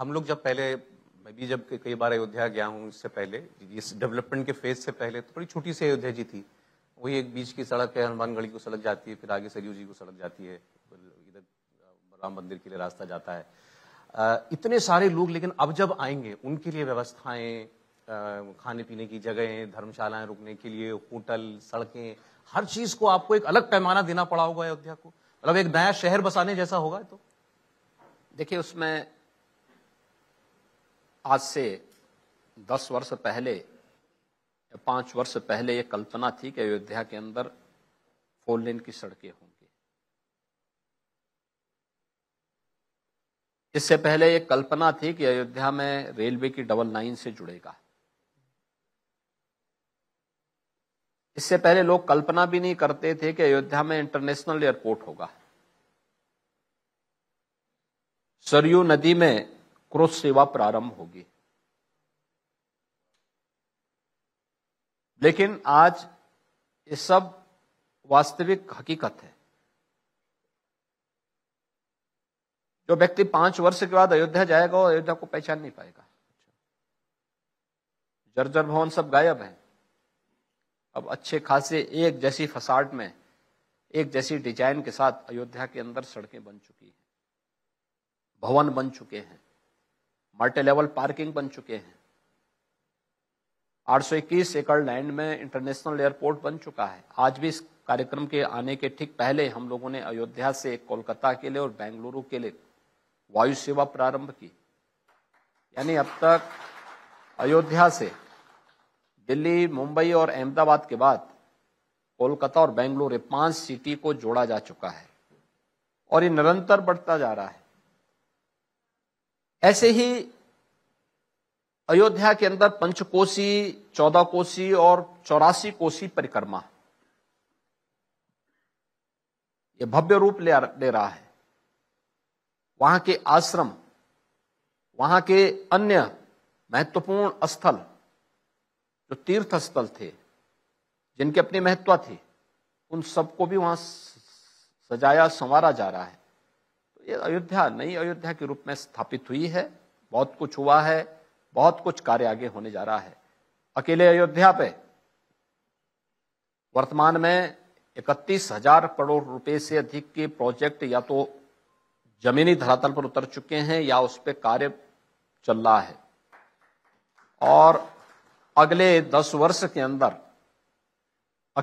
हम लोग जब पहले मैं भी जब कई बार अयोध्या गया हूँ इससे पहले इस डेवलपमेंट के फेज से पहले तो बड़ी छोटी सी अयोध्या जी थी वही एक बीच की सड़क है हनुमानगढ़ी को सड़क जाती है फिर आगे सरयू जी को सड़क जाती है इधर राम मंदिर के लिए रास्ता जाता है इतने सारे लोग लेकिन अब जब आएंगे उनके लिए व्यवस्थाएं खाने पीने की जगहें धर्मशालाएं रुकने के लिए होटल सड़कें हर चीज को आपको एक अलग पैमाना देना पड़ा होगा अयोध्या को मतलब एक नया शहर बसाने जैसा होगा तो देखिए उसमें आज से दस वर्ष पहले या वर्ष पहले ये कल्पना थी कि अयोध्या के अंदर फोर लेन की सड़कें होंगी इससे पहले ये कल्पना थी कि अयोध्या में रेलवे की डबल लाइन से जुड़ेगा इससे पहले लोग कल्पना भी नहीं करते थे कि अयोध्या में इंटरनेशनल एयरपोर्ट होगा सरयू नदी में क्रोस सेवा प्रारंभ होगी लेकिन आज ये सब वास्तविक हकीकत है जो व्यक्ति पांच वर्ष के बाद अयोध्या जाएगा वो अयोध्या को पहचान नहीं पाएगा जर्जर भवन सब गायब है अब अच्छे खासे एक जैसी फसाड में एक जैसी डिजाइन के साथ अयोध्या के अंदर सड़कें बन चुकी हैं भवन बन चुके हैं मल्टी लेवल पार्किंग बन चुके हैं 821 एकड़ लैंड में इंटरनेशनल एयरपोर्ट बन चुका है आज भी इस कार्यक्रम के आने के ठीक पहले हम लोगों ने अयोध्या से कोलकाता के लिए और बेंगलुरु के लिए वायु सेवा प्रारंभ की यानी अब तक अयोध्या से दिल्ली मुंबई और अहमदाबाद के बाद कोलकाता और बेंगलुरु पांच सिटी को जोड़ा जा चुका है और ये निरंतर बढ़ता जा रहा है ऐसे ही अयोध्या के अंदर पंचकोसी चौदह कोसी और चौरासी कोसी परिक्रमा ये भव्य रूप ले, ले रहा है वहां के आश्रम वहां के अन्य महत्वपूर्ण स्थल जो तीर्थ स्थल थे जिनके अपनी महत्व थी उन सबको भी वहां सजाया संवारा जा रहा है ये अयोध्या नई अयोध्या के रूप में स्थापित हुई है बहुत कुछ हुआ है बहुत कुछ कार्य आगे होने जा रहा है अकेले अयोध्या पे वर्तमान में इकतीस हजार करोड़ रुपए से अधिक के प्रोजेक्ट या तो जमीनी धरातल पर उतर चुके हैं या उस पर कार्य चल रहा है और अगले दस वर्ष के अंदर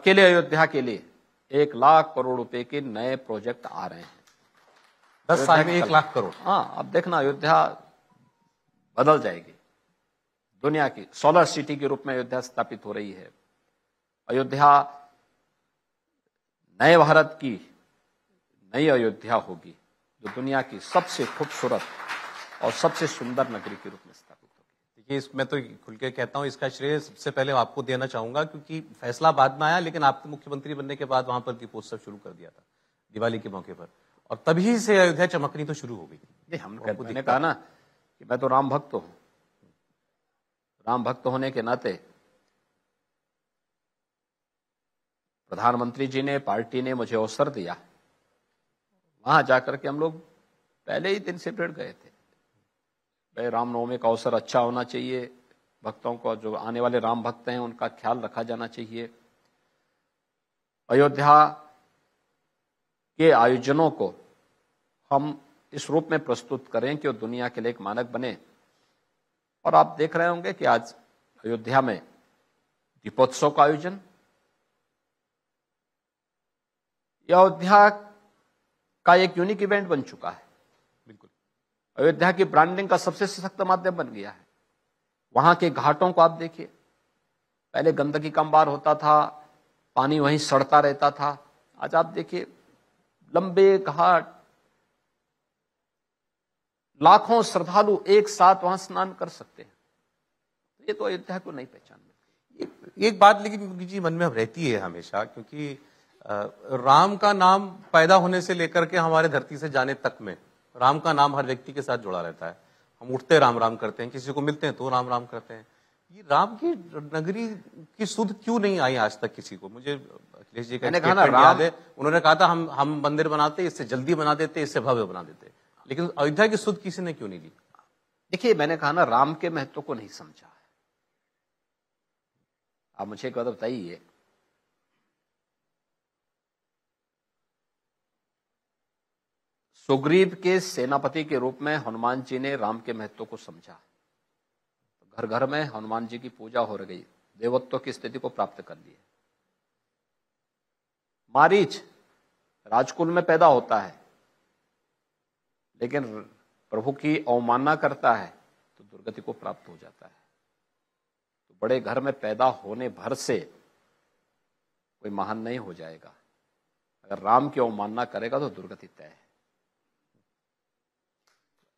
अकेले अयोध्या के लिए एक लाख करोड़ रुपए के नए प्रोजेक्ट आ रहे हैं दस साल में एक लाख करोड़ हाँ अब देखना अयोध्या बदल जाएगी दुनिया की सोलर सिटी के रूप में अयोध्या स्थापित हो रही है अयोध्या नए भारत की नई अयोध्या होगी जो दुनिया की सबसे खूबसूरत और सबसे सुंदर नगरी के रूप में स्थापित होगी देखिए मैं तो खुल के कहता हूँ इसका श्रेय सबसे पहले आपको देना चाहूंगा क्योंकि फैसला बाद में आया लेकिन आपके मुख्यमंत्री बनने के बाद वहां पर दीपोत्सव शुरू कर दिया था दिवाली के मौके पर और तभी से अयोध्या चमकनी तो शुरू हो गई हमने कहा ना कि मैं तो राम भक्त हूं राम भक्त होने के नाते प्रधानमंत्री जी ने पार्टी ने मुझे अवसर दिया वहां जाकर के हम लोग पहले ही दिन से पेड़ गए थे भाई रामनवमी का अवसर अच्छा होना चाहिए भक्तों को जो आने वाले राम भक्त हैं उनका ख्याल रखा जाना चाहिए अयोध्या के आयोजनों को हम इस रूप में प्रस्तुत करें कि वो दुनिया के लिए एक मानक बने और आप देख रहे होंगे कि आज अयोध्या में दीपोत्सव का आयोजन अयोध्या का एक यूनिक इवेंट बन चुका है बिल्कुल अयोध्या की ब्रांडिंग का सबसे सशक्त माध्यम बन गया है वहां के घाटों को आप देखिए पहले गंदगी का अंबार होता था पानी वहीं सड़ता रहता था आज आप देखिए लंबे घाट लाखों श्रद्धालु एक साथ वहां स्नान कर सकते हैं ये तो अयोध्या को नहीं पहचान मिलती एक बात लेकिन जी मन में रहती है हमेशा क्योंकि राम का नाम पैदा होने से लेकर के हमारे धरती से जाने तक में राम का नाम हर व्यक्ति के साथ जुड़ा रहता है हम उठते राम राम करते हैं किसी को मिलते हैं तो राम राम करते हैं ये राम की नगरी की सुध क्यों नहीं आई आज तक किसी को मुझे जी कहा ना राम उन्होंने कहा था हम हम मंदिर बनाते इससे जल्दी बना देते इससे भव्य बना देते लेकिन अयोध्या की सुध किसी ने क्यों नहीं ली देखिए मैंने कहा ना राम के महत्व को नहीं समझा आप मुझे एक बात बताइए सुग्रीव के सेनापति के रूप में हनुमान जी ने राम के महत्व को समझा घर घर में हनुमान जी की पूजा हो रही देवत्व की स्थिति को प्राप्त कर लिए मारीच राजकुल में पैदा होता है लेकिन प्रभु की अवमानना करता है तो दुर्गति को प्राप्त हो जाता है तो बड़े घर में पैदा होने भर से कोई महान नहीं हो जाएगा अगर राम की अवमानना करेगा तो दुर्गति तय है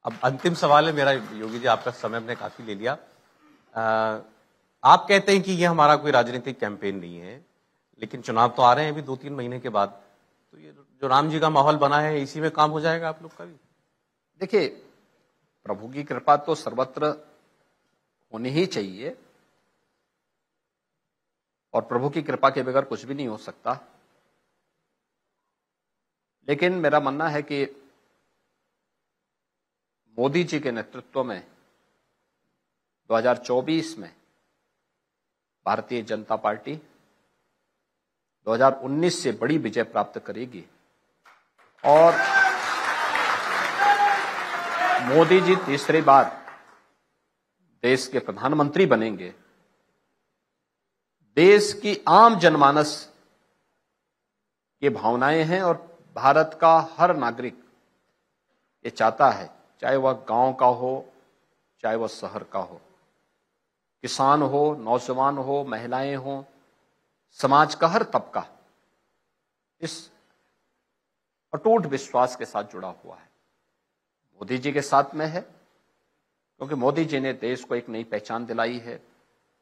अब अंतिम सवाल है मेरा योगी जी आपका समय हमने काफी ले लिया आ, आप कहते हैं कि यह हमारा कोई राजनीतिक कैंपेन नहीं है लेकिन चुनाव तो आ रहे हैं अभी दो तीन महीने के बाद तो ये जो राम जी का माहौल बना है इसी में काम हो जाएगा आप लोग का भी देखिए प्रभु की कृपा तो सर्वत्र होनी ही चाहिए और प्रभु की कृपा के बगैर कुछ भी नहीं हो सकता लेकिन मेरा मानना है कि मोदी जी के नेतृत्व में 2024 में भारतीय जनता पार्टी 2019 से बड़ी विजय प्राप्त करेगी और मोदी जी तीसरी बार देश के प्रधानमंत्री बनेंगे देश की आम जनमानस की भावनाएं हैं और भारत का हर नागरिक ये चाहता है चाहे वह गांव का हो चाहे वह शहर का हो किसान हो नौजवान हो महिलाएं हों समाज का हर तबका इस अटूट विश्वास के साथ जुड़ा हुआ है मोदी जी के साथ में है क्योंकि मोदी जी ने देश को एक नई पहचान दिलाई है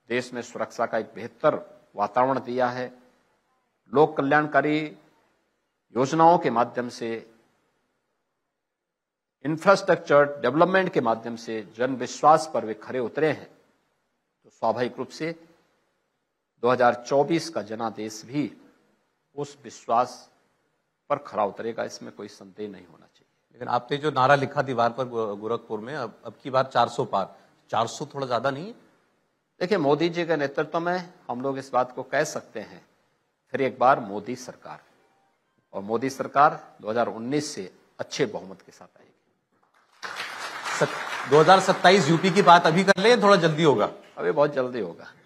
देश में सुरक्षा का एक बेहतर वातावरण दिया है लोक कल्याणकारी योजनाओं के माध्यम से इंफ्रास्ट्रक्चर डेवलपमेंट के माध्यम से जन विश्वास पर वे खरे उतरे हैं तो स्वाभाविक रूप से 2024 का जनादेश भी उस विश्वास पर खरा उतरेगा इसमें कोई संदेह नहीं होना चाहिए लेकिन आपने जो नारा लिखा दीवार पर गोरखपुर में अब अब की बार 400 पार 400 थोड़ा ज्यादा नहीं देखिए मोदी जी के नेतृत्व में हम लोग इस बात को कह सकते हैं फिर एक बार मोदी सरकार और मोदी सरकार 2019 से अच्छे बहुमत के साथ आएगी दो 2027 यूपी की बात अभी कर ले थोड़ा जल्दी होगा अभी बहुत जल्दी होगा